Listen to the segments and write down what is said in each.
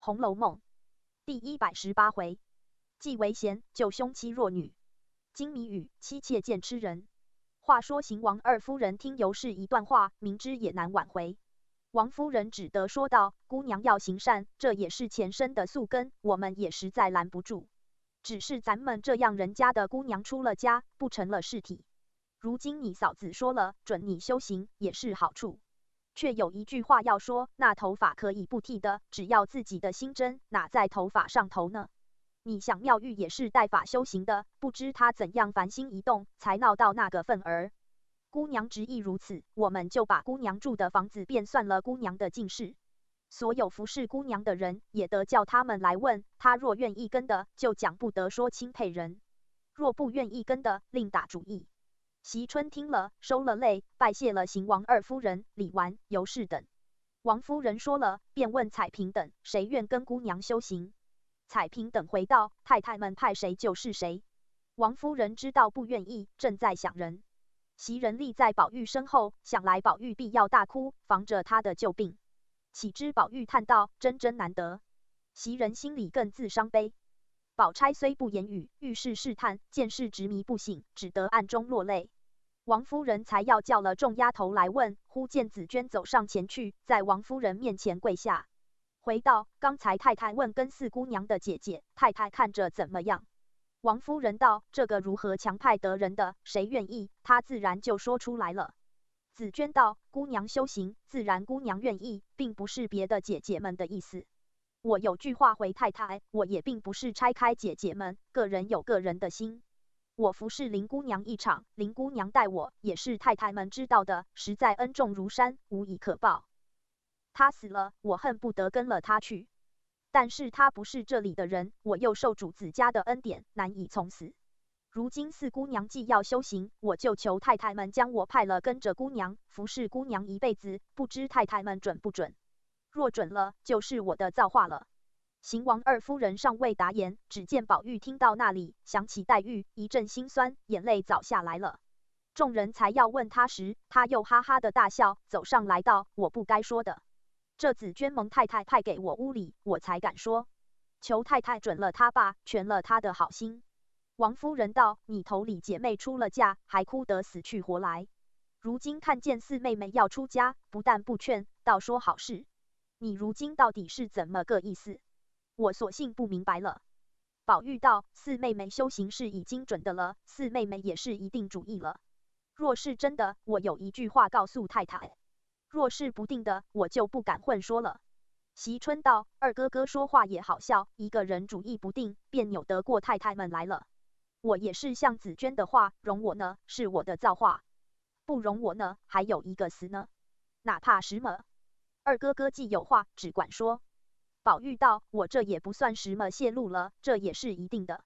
《红楼梦》第一百十八回，既为贤救凶妻弱女，金谜语，妻妾见痴人。话说邢王二夫人听尤氏一段话，明知也难挽回，王夫人只得说道：“姑娘要行善，这也是前生的宿根，我们也实在拦不住。只是咱们这样人家的姑娘出了家，不成了事体。如今你嫂子说了，准你修行，也是好处。”却有一句话要说，那头发可以不剃的，只要自己的心真哪在头发上头呢？你想妙玉也是带法修行的，不知她怎样凡心一动，才闹到那个份儿。姑娘执意如此，我们就把姑娘住的房子变算了姑娘的进士。所有服侍姑娘的人也得叫他们来问，她若愿意跟的，就讲不得说钦佩人；若不愿意跟的，另打主意。袭春听了，收了泪，拜谢了邢王二夫人、李纨、尤氏等。王夫人说了，便问彩萍等，谁愿跟姑娘修行。彩萍等回道，太太们派谁就是谁。王夫人知道不愿意，正在想人。袭人立在宝玉身后，想来宝玉必要大哭，防着他的旧病。岂知宝玉叹道，真真难得。袭人心里更自伤悲。宝钗虽不言语，遇事试探，见事执迷不醒，只得暗中落泪。王夫人才要叫了众丫头来问，忽见紫娟走上前去，在王夫人面前跪下，回道：“刚才太太问跟四姑娘的姐姐，太太看着怎么样？”王夫人道：“这个如何强派得人的？谁愿意，她自然就说出来了。”紫娟道：“姑娘修行，自然姑娘愿意，并不是别的姐姐们的意思。”我有句话回太太，我也并不是拆开姐姐们，个人有个人的心。我服侍林姑娘一场，林姑娘待我也是太太们知道的，实在恩重如山，无以可报。她死了，我恨不得跟了她去，但是她不是这里的人，我又受主子家的恩典，难以从死。如今四姑娘既要修行，我就求太太们将我派了跟着姑娘，服侍姑娘一辈子，不知太太们准不准？若准了，就是我的造化了。邢王二夫人尚未答言，只见宝玉听到那里，想起黛玉，一阵心酸，眼泪早下来了。众人才要问他时，他又哈哈的大笑，走上来道：“我不该说的。这紫娟蒙太太派给我屋里，我才敢说。求太太准了他罢，全了他的好心。”王夫人道：“你头里姐妹出了嫁，还哭得死去活来，如今看见四妹妹要出家，不但不劝，倒说好事。”你如今到底是怎么个意思？我索性不明白了。宝玉道：“四妹妹修行是已经准的了，四妹妹也是一定主意了。若是真的，我有一句话告诉太太；若是不定的，我就不敢混说了。”袭春道：“二哥哥说话也好笑，一个人主意不定，便扭得过太太们来了。我也是像紫娟的话，容我呢，是我的造化；不容我呢，还有一个死呢。哪怕什么？”二哥哥既有话，只管说。宝玉道：“我这也不算什么泄露了，这也是一定的。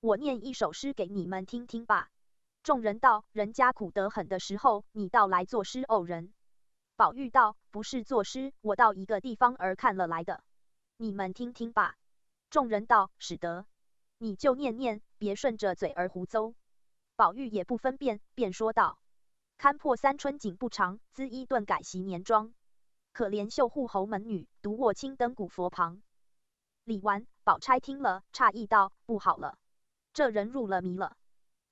我念一首诗给你们听听吧。”众人道：“人家苦得很的时候，你倒来作诗偶人。”宝玉道：“不是作诗，我到一个地方而看了来的。你们听听吧。”众人道：“使得。”你就念念，别顺着嘴而胡诌。宝玉也不分辨，便说道：“堪破三春景不长，滋衣顿改昔年妆。”可怜绣户侯门女，独卧青灯古佛旁。李纨、宝钗听了，诧异道：“不好了，这人入了迷了。”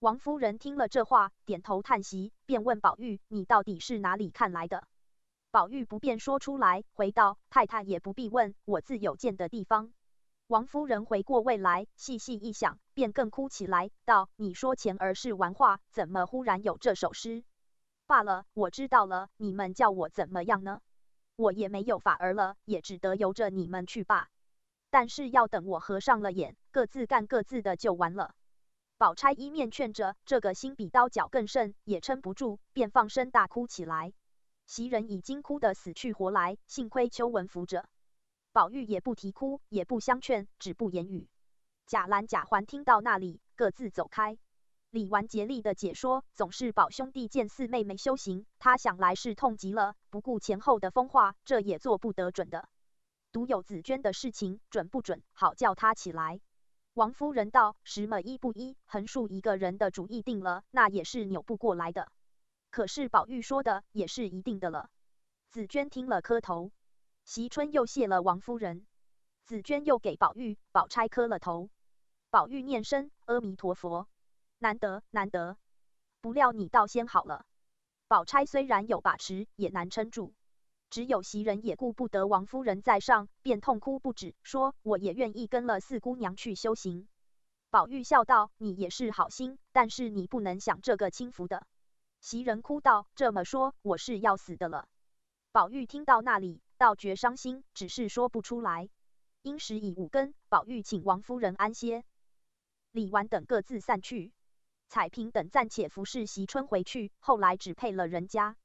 王夫人听了这话，点头叹息，便问宝玉：“你到底是哪里看来的？”宝玉不便说出来，回道：“太太也不必问，我自有见的地方。”王夫人回过味来，细细一想，便更哭起来，道：“你说前儿是玩话，怎么忽然有这首诗？罢了，我知道了，你们叫我怎么样呢？”我也没有法儿了，也只得由着你们去罢。但是要等我合上了眼，各自干各自的就完了。宝钗一面劝着，这个心比刀绞更甚，也撑不住，便放声大哭起来。袭人已经哭得死去活来，幸亏秋文扶着。宝玉也不提哭，也不相劝，只不言语。贾兰、贾环听到那里，各自走开。李纨竭力的解说，总是宝兄弟见四妹妹修行，他想来是痛极了，不顾前后的风化，这也做不得准的。独有紫娟的事情准不准，好叫他起来。王夫人道：“什么一不一，横竖一个人的主意定了，那也是扭不过来的。可是宝玉说的也是一定的了。”紫娟听了，磕头。袭春又谢了王夫人，紫娟又给宝玉、宝钗磕了头。宝玉念声阿弥陀佛。难得难得，不料你倒先好了。宝钗虽然有把持，也难撑住。只有袭人也顾不得王夫人在上，便痛哭不止，说我也愿意跟了四姑娘去修行。宝玉笑道：“你也是好心，但是你不能想这个轻浮的。”袭人哭道：“这么说我是要死的了。”宝玉听到那里，倒觉伤心，只是说不出来。因时已五更，宝玉请王夫人安歇，李纨等各自散去。彩屏等暂且服侍袭春回去，后来只配了人家。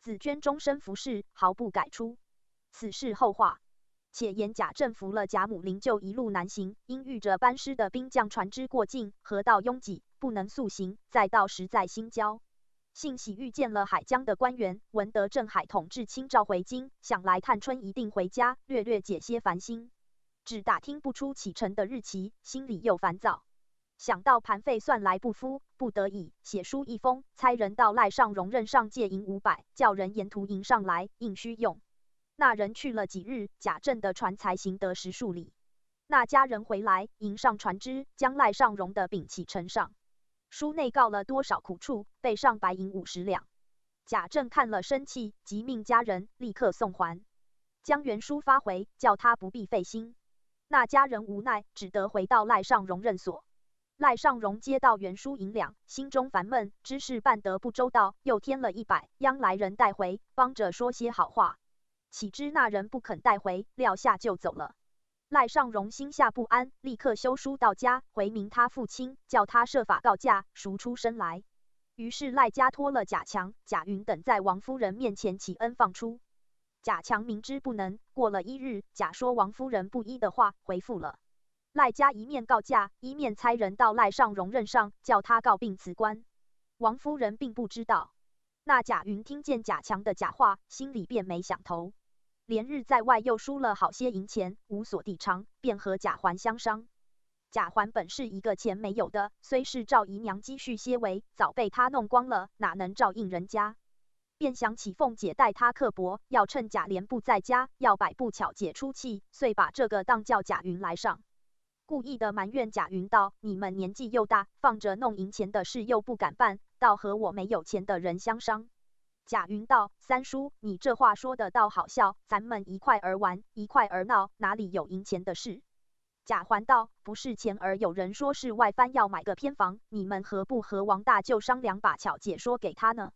紫鹃终身服侍，毫不改出。此是后话。且言贾政服了贾母灵柩，一路南行，因遇着班师的兵将船只过境，河道拥挤，不能速行。再到实在新郊。幸喜遇见了海疆的官员，闻得镇海统制清召回京，想来探春一定回家，略略解些烦心。只打听不出启程的日期，心里又烦躁。想到盘费算来不敷，不得已写书一封，差人到赖尚荣任上借银五百，叫人沿途迎上来应需用。那人去了几日，贾政的船才行得十数里。那家人回来迎上船只，将赖尚荣的禀起呈上，书内告了多少苦处，背上白银五十两。贾政看了生气，即命家人立刻送还，将原书发回，叫他不必费心。那家人无奈，只得回到赖尚荣任所。赖尚荣接到袁书银两，心中烦闷，知事办得不周到，又添了一百，央来人带回，帮着说些好话。岂知那人不肯带回，撂下就走了。赖尚荣心下不安，立刻修书到家，回明他父亲，叫他设法告假，赎出身来。于是赖家托了贾强、贾芸等在王夫人面前起恩放出。贾强明知不能，过了一日，假说王夫人不依的话，回复了。赖家一面告假，一面差人到赖尚荣任上，叫他告病辞官。王夫人并不知道。那贾云听见贾强的假话，心里便没想头。连日在外又输了好些银钱，无所抵偿，便和贾环相商。贾环本是一个钱没有的，虽是赵姨娘积蓄些为，早被他弄光了，哪能照应人家？便想起凤姐待他刻薄，要趁贾琏不在家，要摆布巧姐出气，遂把这个当叫贾云来上。故意的埋怨贾云道：“你们年纪又大，放着弄银钱的事又不敢办，倒和我没有钱的人相商。”贾云道：“三叔，你这话说的倒好笑，咱们一块儿玩，一块儿闹，哪里有银钱的事？”贾环道：“不是钱儿，有人说是外藩要买个偏房，你们何不和王大舅商量，把巧姐说给他呢？”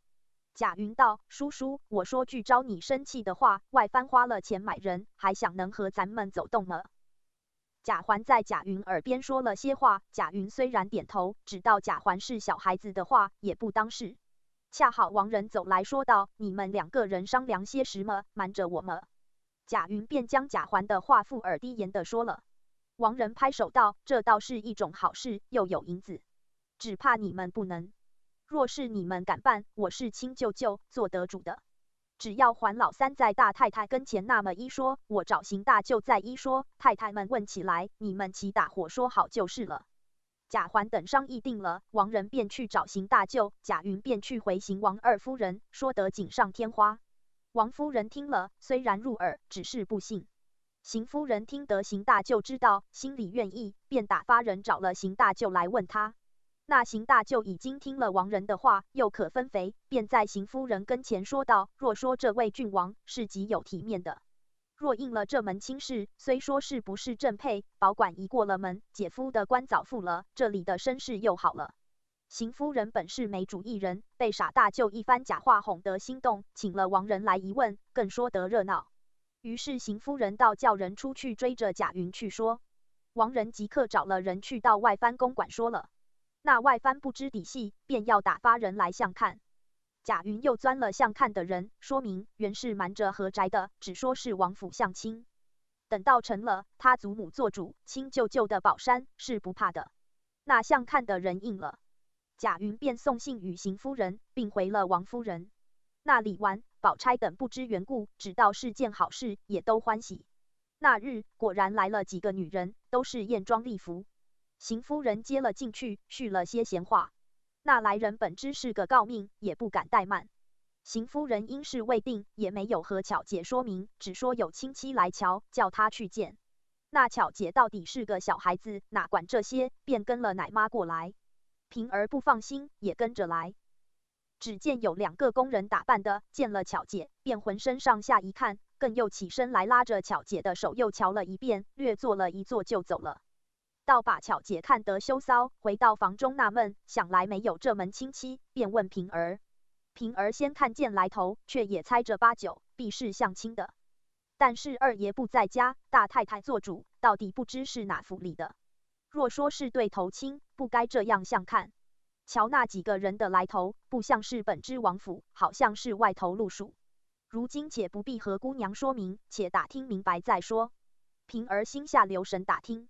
贾云道：“叔叔，我说句招你生气的话，外藩花了钱买人，还想能和咱们走动吗？”贾环在贾云耳边说了些话，贾云虽然点头，只道贾环是小孩子的话，也不当事。恰好王仁走来，说道：“你们两个人商量些什么？瞒着我们？”贾云便将贾环的话附耳低言的说了。王仁拍手道：“这倒是一种好事，又有银子，只怕你们不能。若是你们敢办，我是亲舅舅，做得主的。”只要桓老三在大太太跟前那么一说，我找邢大舅再一说，太太们问起来，你们齐大伙说好就是了。贾环等商议定了，王仁便去找邢大舅，贾云便去回邢王二夫人，说得锦上添花。王夫人听了，虽然入耳，只是不信。邢夫人听得邢大舅知道，心里愿意，便打发人找了邢大舅来问他。那邢大舅已经听了王仁的话，又可分肥，便在邢夫人跟前说道：“若说这位郡王是极有体面的，若应了这门亲事，虽说是不是正配，保管一过了门，姐夫的官早富了，这里的身世又好了。”邢夫人本是没主意人，被傻大舅一番假话哄得心动，请了王仁来一问，更说得热闹。于是邢夫人倒叫人出去追着贾云去说，王仁即刻找了人去到外藩公馆说了。那外藩不知底细，便要打发人来相看。贾云又钻了相看的人，说明原是瞒着何宅的，只说是王府相亲。等到成了，他祖母做主，亲舅舅的宝山是不怕的。那相看的人应了，贾云便送信与邢夫人，并回了王夫人那里玩。宝钗等不知缘故，只道是件好事，也都欢喜。那日果然来了几个女人，都是艳妆丽服。邢夫人接了进去，叙了些闲话。那来人本知是个诰命，也不敢怠慢。邢夫人因事未定，也没有和巧姐说明，只说有亲戚来瞧，叫她去见。那巧姐到底是个小孩子，哪管这些，便跟了奶妈过来。平儿不放心，也跟着来。只见有两个工人打扮的，见了巧姐，便浑身上下一看，更又起身来拉着巧姐的手，又瞧了一遍，略坐了一坐，就走了。倒把巧姐看得羞臊，回到房中纳闷，想来没有这门亲戚，便问平儿。平儿先看见来头，却也猜着八九，必是相亲的。但是二爷不在家，大太太做主，到底不知是哪府里的。若说是对头亲，不该这样相看。瞧那几个人的来头，不像是本支王府，好像是外头路数。如今且不必和姑娘说明，且打听明白再说。平儿心下留神打听。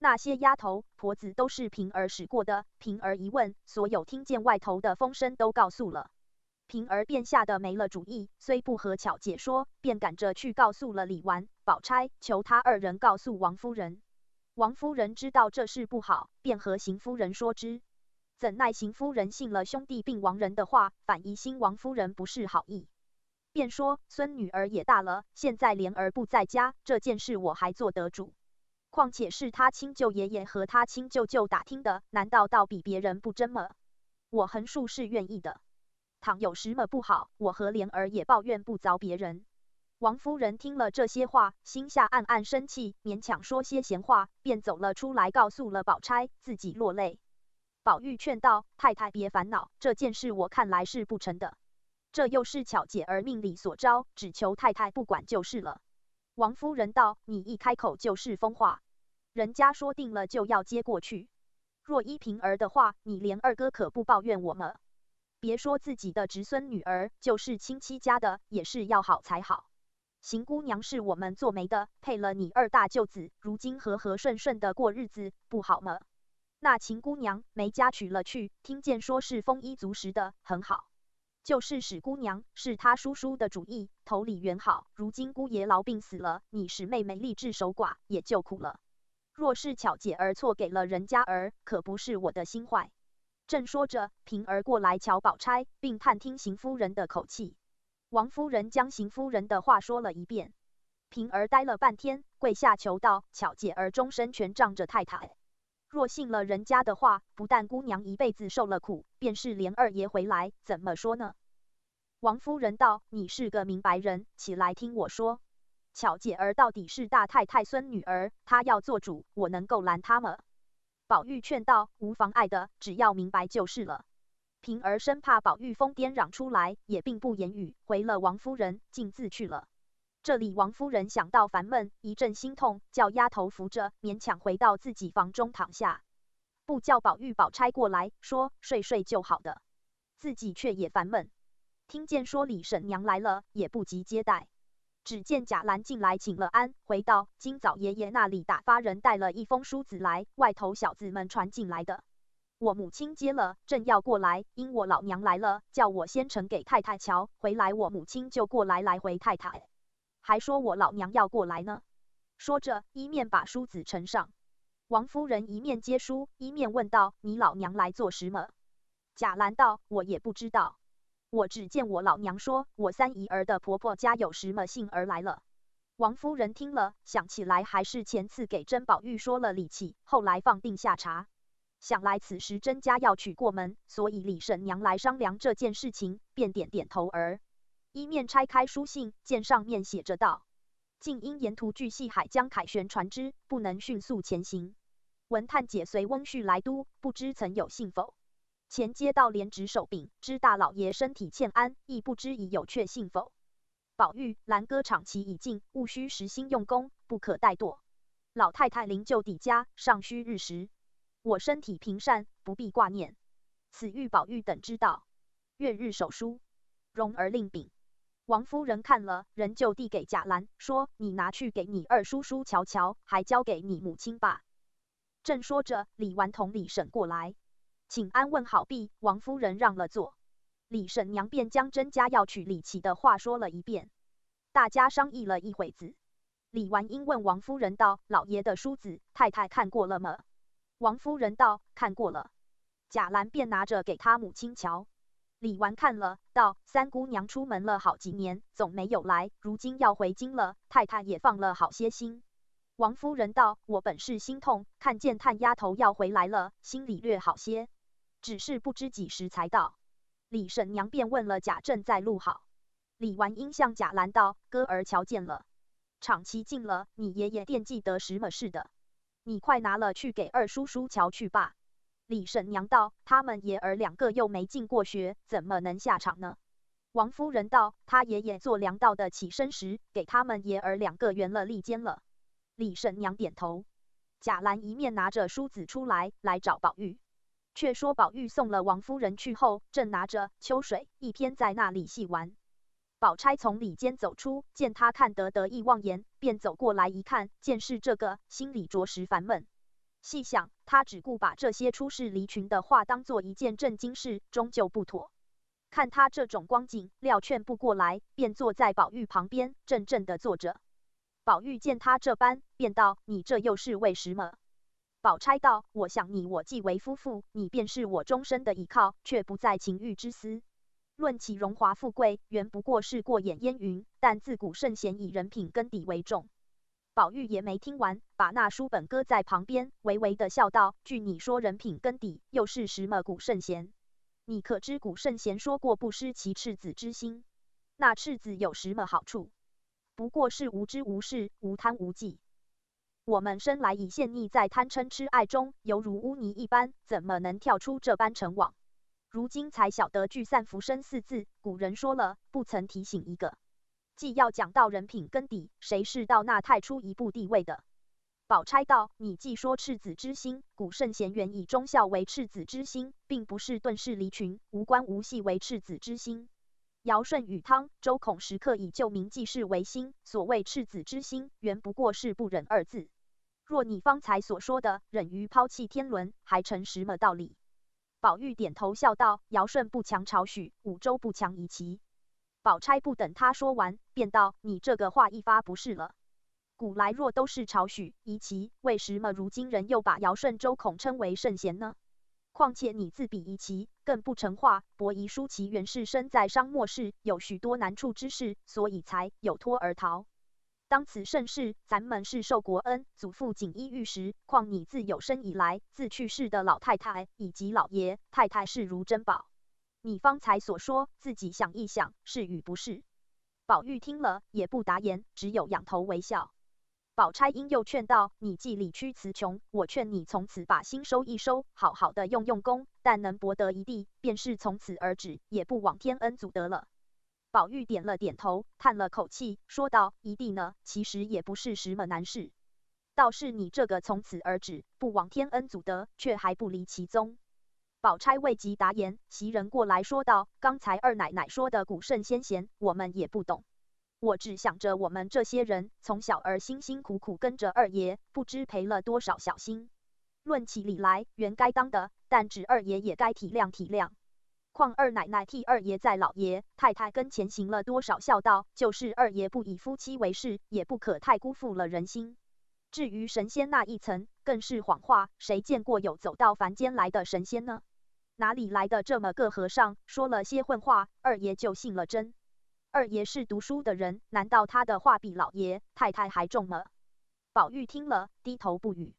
那些丫头婆子都是平儿使过的，平儿一问，所有听见外头的风声都告诉了。平儿便吓得没了主意，虽不和巧姐说，便赶着去告诉了李纨、宝钗，求他二人告诉王夫人。王夫人知道这事不好，便和邢夫人说之。怎奈邢夫人信了兄弟病亡人的话，反疑心王夫人不是好意，便说孙女儿也大了，现在莲儿不在家，这件事我还做得主。况且是他亲舅爷爷和他亲舅舅打听的，难道倒比别人不真吗？我横竖是愿意的，倘有什么不好，我和莲儿也抱怨不着别人。王夫人听了这些话，心下暗暗生气，勉强说些闲话，便走了出来，告诉了宝钗，自己落泪。宝玉劝道：“太太别烦恼，这件事我看来是不成的。这又是巧姐儿命里所招，只求太太不管就是了。”王夫人道：“你一开口就是疯话，人家说定了就要接过去。若依平儿的话，你连二哥可不抱怨我们。别说自己的侄孙女儿，就是亲戚家的，也是要好才好。邢姑娘是我们做媒的，配了你二大舅子，如今和和顺顺的过日子，不好吗？那秦姑娘没家娶了去，听见说是丰衣足食的，很好。”就是史姑娘是他叔叔的主意，投里元好。如今姑爷痨病死了，你史妹妹立志守寡，也就苦了。若是巧姐儿错给了人家儿，可不是我的心坏。正说着，平儿过来瞧宝钗，并探听邢夫人的口气。王夫人将邢夫人的话说了一遍。平儿呆了半天，跪下求道：“巧姐儿终身全仗着太太。”若信了人家的话，不但姑娘一辈子受了苦，便是连二爷回来怎么说呢？王夫人道：“你是个明白人，起来听我说。巧姐儿到底是大太太孙女儿，她要做主，我能够拦她吗？”宝玉劝道：“无妨碍的，只要明白就是了。”平儿生怕宝玉疯癫嚷出来，也并不言语，回了王夫人，径自去了。这里王夫人想到烦闷，一阵心痛，叫丫头扶着，勉强回到自己房中躺下。不叫宝玉、宝钗过来，说睡睡就好的，自己却也烦闷。听见说李婶娘来了，也不急接待。只见贾兰进来，请了安，回到今早爷爷那里打发人带了一封书子来，外头小子们传进来的。我母亲接了，正要过来，因我老娘来了，叫我先呈给太太瞧，回来我母亲就过来来回太太。还说我老娘要过来呢。说着，一面把梳子呈上，王夫人一面接书，一面问道：“你老娘来做什么？”贾兰道：“我也不知道，我只见我老娘说，我三姨儿的婆婆家有什么信儿来了。”王夫人听了，想起来还是前次给甄宝玉说了礼气，后来放定下茶。想来此时甄家要娶过门，所以李婶娘来商量这件事情，便点点头儿。一面拆开书信，见上面写着道：“竟因沿途巨细海江凯旋船只，不能迅速前行。文探姐随翁婿来都，不知曾有信否？前接到连纸手禀，知大老爷身体欠安，亦不知已有确信否？宝玉、兰哥场期已尽，务需实心用功，不可怠惰。老太太临就抵家，尚需日时。我身体平善，不必挂念。此欲宝玉等知道，月日手书，容而令禀。”王夫人看了，人就递给贾兰，说：“你拿去给你二叔叔瞧瞧，还交给你母亲吧。”正说着，李纨同李婶过来，请安问好毕，王夫人让了座，李婶娘便将甄家要娶李琦的话说了一遍。大家商议了一会子，李纨因问王夫人道：“老爷的叔子太太看过了吗？”王夫人道：“看过了。”贾兰便拿着给他母亲瞧。李纨看了，道：“三姑娘出门了好几年，总没有来，如今要回京了，太太也放了好些心。”王夫人道：“我本是心痛，看见探丫头要回来了，心里略好些，只是不知几时才到。”李婶娘便问了贾政在路好。李纨因向贾兰道：“哥儿瞧见了，场期近了，你爷爷惦记的什么似的，你快拿了去给二叔叔瞧去罢。”李婶娘道：“他们爷儿两个又没进过学，怎么能下场呢？”王夫人道：“他爷爷做粮道的，起身时给他们爷儿两个圆了立尖了。”李婶娘点头。贾兰一面拿着梳子出来来找宝玉。却说宝玉送了王夫人去后，正拿着秋水一篇在那里戏玩。宝钗从里间走出，见他看得得意忘言，便走过来一看，见是这个，心里着实烦闷。细想，他只顾把这些出世离群的话当做一件震惊事，终究不妥。看他这种光景，料劝不过来，便坐在宝玉旁边，怔怔的坐着。宝玉见他这般，便道：“你这又是为什么？”宝钗道：“我想你我既为夫妇，你便是我终身的依靠，却不在情欲之私。论起荣华富贵，原不过是过眼烟云，但自古圣贤以人品根底为重。”宝玉也没听完，把那书本搁在旁边，微微的笑道：“据你说，人品根底又是什么古圣贤？你可知古圣贤说过，不失其赤子之心。那赤子有什么好处？不过是无知无事，无贪无忌。我们生来已陷溺在贪嗔痴爱中，犹如污泥一般，怎么能跳出这般尘网？如今才晓得聚散浮生四字，古人说了，不曾提醒一个。”既要讲到人品根底，谁是到那太初一步地位的？宝钗道：“你既说赤子之心，古圣贤原以忠孝为赤子之心，并不是遁世离群、无关无系为赤子之心。尧舜禹汤、周孔时刻以救民济世为心。所谓赤子之心，原不过是不忍二字。若你方才所说的忍于抛弃天伦，还成什么道理？”宝玉点头笑道：“尧舜不强朝许，武周不强夷齐。”宝钗不等他说完，便道：“你这个话一发不是了。古来若都是朝许夷齐，为什么如今人又把尧舜周孔称为圣贤呢？况且你自比夷齐，更不成话。伯夷叔齐原是身在商末世，有许多难处之事，所以才有托而逃。当此盛世，咱们是受国恩，祖父锦衣玉食。况你自有生以来，自去世的老太太以及老爷太太视如珍宝。”你方才所说，自己想一想，是与不是？宝玉听了也不答言，只有仰头微笑。宝钗因又劝道：“你既理屈词穷，我劝你从此把心收一收，好好的用用功，但能博得一地，便是从此而止，也不枉天恩祖德了。”宝玉点了点头，叹了口气，说道：“一地呢，其实也不是什么难事。倒是你这个从此而止，不枉天恩祖德，却还不离其宗。”宝钗未及答言，袭人过来说道：“刚才二奶奶说的古圣先贤，我们也不懂。我只想着我们这些人，从小儿辛辛苦苦跟着二爷，不知赔了多少小心。论起理来，原该当的；但只二爷也该体谅体谅。况二奶奶替二爷在老爷太太跟前行了多少孝道，就是二爷不以夫妻为事，也不可太辜负了人心。至于神仙那一层，更是谎话，谁见过有走到凡间来的神仙呢？”哪里来的这么个和尚？说了些混话，二爷就信了真。二爷是读书的人，难道他的话比老爷、太太还重吗？宝玉听了，低头不语。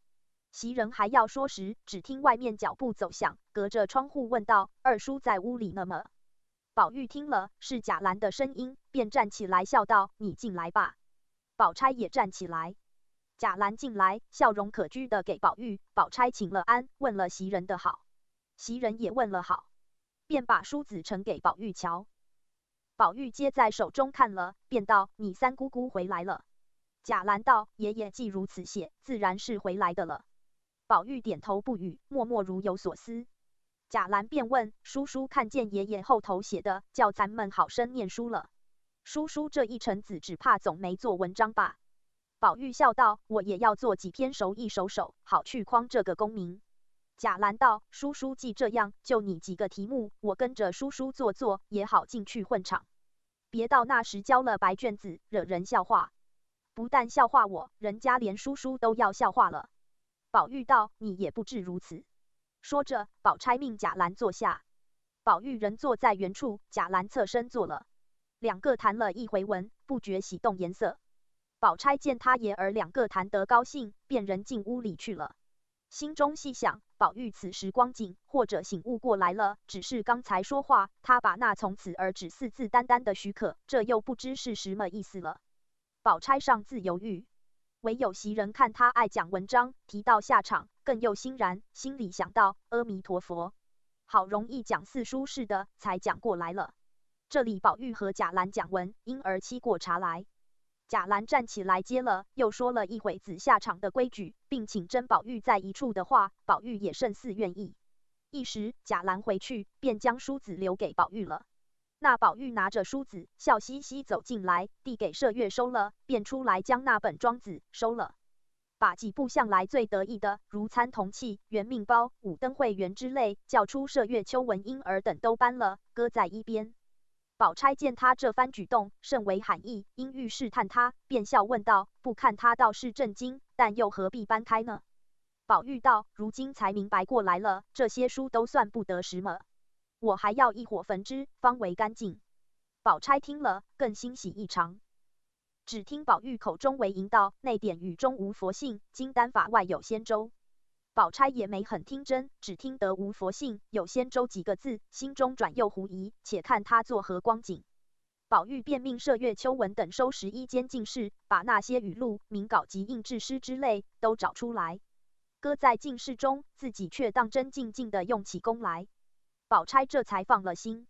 袭人还要说时，只听外面脚步走响，隔着窗户问道：“二叔在屋里呢吗？”宝玉听了是贾兰的声音，便站起来笑道：“你进来吧。”宝钗也站起来。贾兰进来，笑容可掬的给宝玉、宝钗请了安，问了袭人的好。袭人也问了好，便把书子呈给宝玉瞧。宝玉接在手中看了，便道：“你三姑姑回来了。”贾兰道：“爷爷既如此写，自然是回来的了。”宝玉点头不语，默默如有所思。贾兰便问：“叔叔看见爷爷后头写的，叫咱们好生念书了。叔叔这一程子，只怕总没做文章吧？”宝玉笑道：“我也要做几篇熟一手手，好去诓这个功名。”贾兰道：“叔叔，既这样，就你几个题目，我跟着叔叔做做也好进去混场，别到那时交了白卷子，惹人笑话。不但笑话我，人家连叔叔都要笑话了。”宝玉道：“你也不至如此。”说着，宝钗命贾兰坐下，宝玉仍坐在原处，贾兰侧身坐了，两个谈了一回文，不觉喜动颜色。宝钗见他爷儿两个谈得高兴，便人进屋里去了。心中细想，宝玉此时光景，或者醒悟过来了。只是刚才说话，他把那“从此而止”四字单单的许可，这又不知是什么意思了。宝钗上自犹豫，唯有袭人看他爱讲文章，提到下场，更又欣然，心里想到：“阿弥陀佛，好容易讲四书似的，才讲过来了。”这里宝玉和贾兰讲文，因而沏过茶来。贾兰站起来接了，又说了一回子下场的规矩，并请甄宝玉在一处的话，宝玉也甚似愿意。一时贾兰回去，便将梳子留给宝玉了。那宝玉拿着梳子，笑嘻嘻走进来，递给麝月收了，便出来将那本《庄子》收了，把几部向来最得意的如《参同契》《圆命包》《五灯会元》之类，叫出麝月、秋文、英儿等都搬了，搁在一边。宝钗见他这番举动甚为寒意，因欲试探他，便笑问道：“不看他倒是震惊，但又何必搬开呢？”宝玉道：“如今才明白过来了，这些书都算不得什么，我还要一火焚之，方为干净。”宝钗听了，更欣喜异常。只听宝玉口中为吟道：“内典语中无佛性，金丹法外有仙洲。”宝钗也没很听真，只听得无佛性，有仙舟几个字，心中转又狐疑，且看他作何光景。宝玉便命射月秋纹等收拾衣间进士，把那些语录、名稿及应制诗之类都找出来，搁在进室中，自己却当真静静的用起功来。宝钗这才放了心。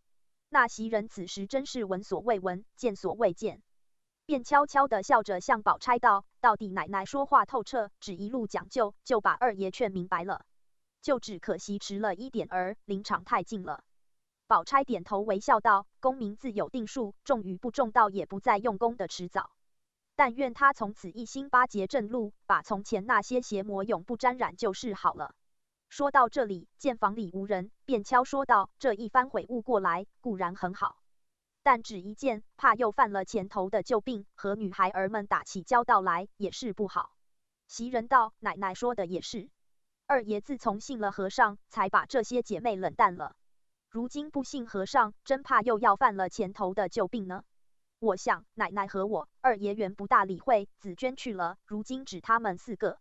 那袭人此时真是闻所未闻，见所未见，便悄悄地笑着向宝钗道。到底奶奶说话透彻，只一路讲究，就把二爷劝明白了。就只可惜迟了一点儿，临场太近了。宝钗点头微笑道：“功名自有定数，重与不重，倒也不再用功的迟早。但愿他从此一心八节正路，把从前那些邪魔永不沾染，就是好了。”说到这里，见房里无人，便悄说道：“这一番悔悟过来，固然很好。”但只一件，怕又犯了前头的旧病，和女孩儿们打起交道来也是不好。袭人道：“奶奶说的也是。二爷自从信了和尚，才把这些姐妹冷淡了。如今不信和尚，真怕又要犯了前头的旧病呢。我想奶奶和我，二爷原不大理会。紫娟去了，如今只他们四个。”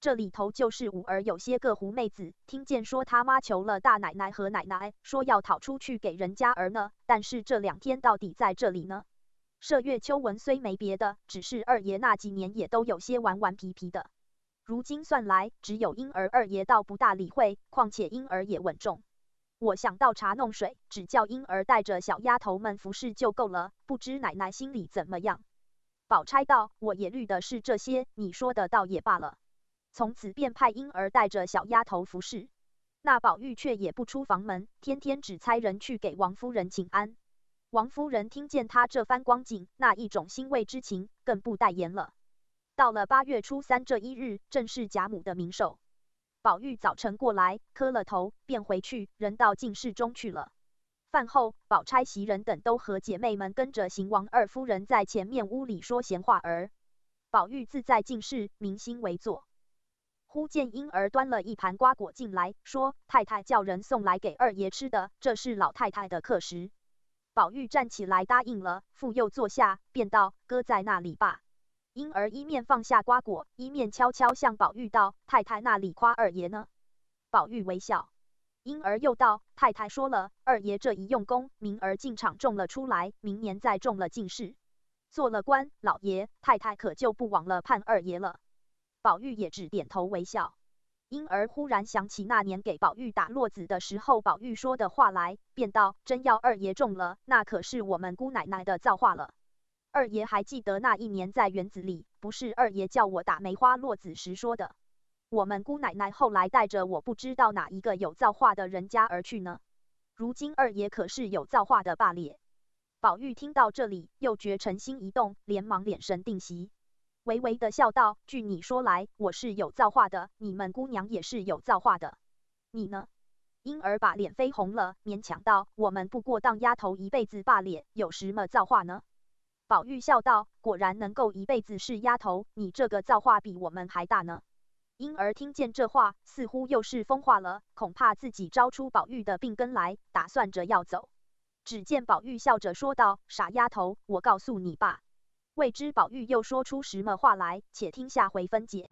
这里头就是五儿有些个狐妹子，听见说他妈求了大奶奶和奶奶，说要讨出去给人家儿呢。但是这两天到底在这里呢。麝月、秋文虽没别的，只是二爷那几年也都有些顽顽皮皮的。如今算来，只有婴儿二爷倒不大理会，况且婴儿也稳重。我想倒茶弄水，只叫婴儿带着小丫头们服侍就够了。不知奶奶心里怎么样？宝钗道：“我也虑的是这些，你说的倒也罢了。”从此便派婴儿带着小丫头服侍，那宝玉却也不出房门，天天只差人去给王夫人请安。王夫人听见他这番光景，那一种欣慰之情，更不待言了。到了八月初三这一日，正是贾母的冥寿，宝玉早晨过来磕了头，便回去，人到进室中去了。饭后，宝钗、袭人等都和姐妹们跟着邢王二夫人在前面屋里说闲话儿，宝玉自在进室明心为坐。忽见婴儿端了一盘瓜果进来，说：“太太叫人送来给二爷吃的，这是老太太的客食。”宝玉站起来答应了，复又坐下，便道：“搁在那里吧。”婴儿一面放下瓜果，一面悄悄向宝玉道：“太太那里夸二爷呢？”宝玉微笑。婴儿又道：“太太说了，二爷这一用功，明儿进厂中了出来，明年再中了进士，做了官老爷，太太可就不枉了盼二爷了。”宝玉也只点头微笑。因儿忽然想起那年给宝玉打落子的时候，宝玉说的话来，便道：“真要二爷中了，那可是我们姑奶奶的造化了。二爷还记得那一年在园子里，不是二爷叫我打梅花落子时说的？我们姑奶奶后来带着我不知道哪一个有造化的人家而去呢。如今二爷可是有造化的罢业。宝玉听到这里，又觉诚心一动，连忙敛神定息。微微的笑道：“据你说来，我是有造化的，你们姑娘也是有造化的，你呢？”婴儿把脸绯红了，勉强道：“我们不过当丫头一辈子罢了，有什么造化呢？”宝玉笑道：“果然能够一辈子是丫头，你这个造化比我们还大呢。”婴儿听见这话，似乎又是疯话了，恐怕自己招出宝玉的病根来，打算着要走。只见宝玉笑着说道：“傻丫头，我告诉你吧。”未知宝玉又说出什么话来，且听下回分解。